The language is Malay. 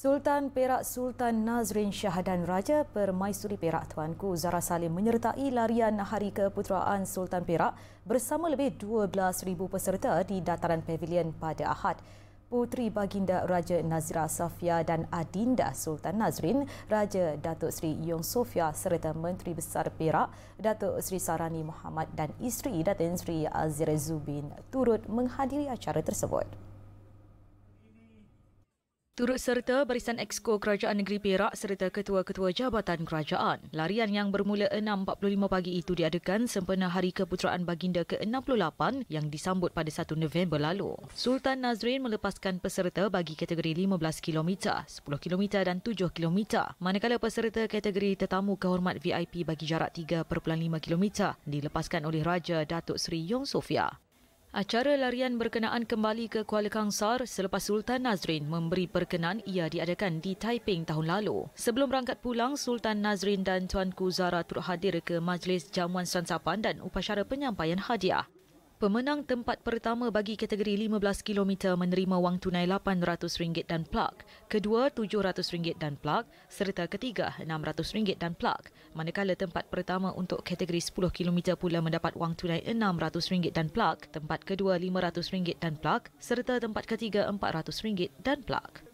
Sultan Perak Sultan Nazrin Shah dan Raja Permaisuri Perak Tuanku Zara Salim menyertai larian Hari Keputeraan Sultan Perak bersama lebih 12,000 peserta di dataran pavilion pada Ahad. Puteri Baginda Raja Nazira Safia dan Adinda Sultan Nazrin, Raja Datuk Seri Yong Sofia serta Menteri Besar Perak, Datuk Seri Sarani Muhammad dan isteri Datuk Seri Azir Zubin turut menghadiri acara tersebut. Turut serta barisan exco Kerajaan Negeri Perak serta ketua-ketua jabatan kerajaan. Larian yang bermula 6.45 pagi itu diadakan sempena Hari Keputeraan Baginda ke-68 yang disambut pada 1 November lalu. Sultan Nazrin melepaskan peserta bagi kategori 15km, 10km dan 7km. Manakala peserta kategori tetamu kehormat VIP bagi jarak 3.5km dilepaskan oleh Raja Datuk Seri Yong Sofia. Acara larian berkenaan kembali ke Kuala Kangsar selepas Sultan Nazrin memberi perkenan ia diadakan di Taiping tahun lalu. Sebelum berangkat pulang, Sultan Nazrin dan Tuanku Zara turut hadir ke Majlis Jamuan Sansapan dan Upacara Penyampaian Hadiah. Pemenang tempat pertama bagi kategori 15km menerima wang tunai RM800 dan plak, kedua RM700 dan plak serta ketiga RM600 dan plak. Manakala tempat pertama untuk kategori 10km pula mendapat wang tunai RM600 dan plak, tempat kedua RM500 dan plak serta tempat ketiga RM400 dan plak.